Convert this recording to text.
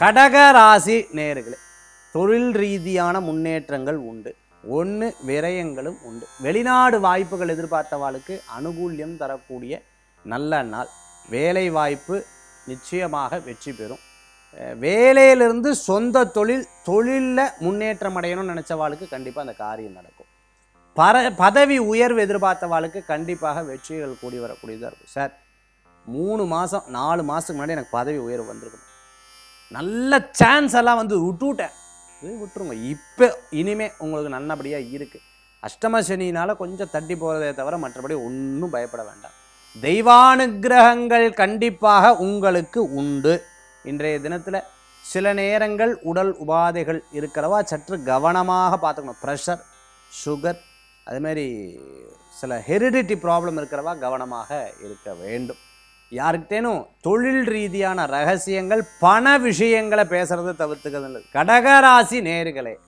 கடக ராசி நேர்களே தொழில் ரீதியான முன்னேற்றங்கள் உண்டு ஒன்று விரயங்களும் உண்டு வெளிநாடு வாய்ப்புகள் எதிர்பார்த்தவாளுக்கு அனுகூல்யம் தரக்கூடிய நல்ல நாள் வேலை வாய்ப்பு நிச்சயமாக வெற்றி பெறும் வேலையிலிருந்து சொந்த தொழில் தொழிலில் முன்னேற்றம் அடையணும்னு நினச்சவாளுக்கு கண்டிப்பாக அந்த காரியம் நடக்கும் பர பதவி உயர்வு எதிர்பார்த்தவாளுக்கு கண்டிப்பாக வெற்றிகள் கூடி வரக்கூடியதாக இருக்கும் சார் மூணு மாதம் நாலு மாதத்துக்கு முன்னாடி எனக்கு பதவி உயர்வு வந்திருக்கணும் நல்ல சான்ஸ் எல்லாம் வந்து விட்டுவிட்டேன் விட்டுருங்க இப்போ இனிமே உங்களுக்கு நல்லபடியாக இருக்குது அஷ்டம சனினால் கொஞ்சம் தட்டி போகிறதே தவிர மற்றபடி ஒன்றும் பயப்பட வேண்டாம் தெய்வானுகிரகங்கள் கண்டிப்பாக உங்களுக்கு உண்டு இன்றைய தினத்தில் சில நேரங்கள் உடல் உபாதைகள் இருக்கிறவா சற்று கவனமாக பார்த்துக்கணும் ப்ரெஷர் சுகர் அதுமாரி சில ஹெரிடிட்டி ப்ராப்ளம் இருக்கிறவா கவனமாக இருக்க வேண்டும் யாருக்கிட்டேனும் தொழில் ரீதியான ரகசியங்கள் பண விஷயங்களை பேசுகிறத தவிர்த்துக்கிறது கடகராசி நேர்களே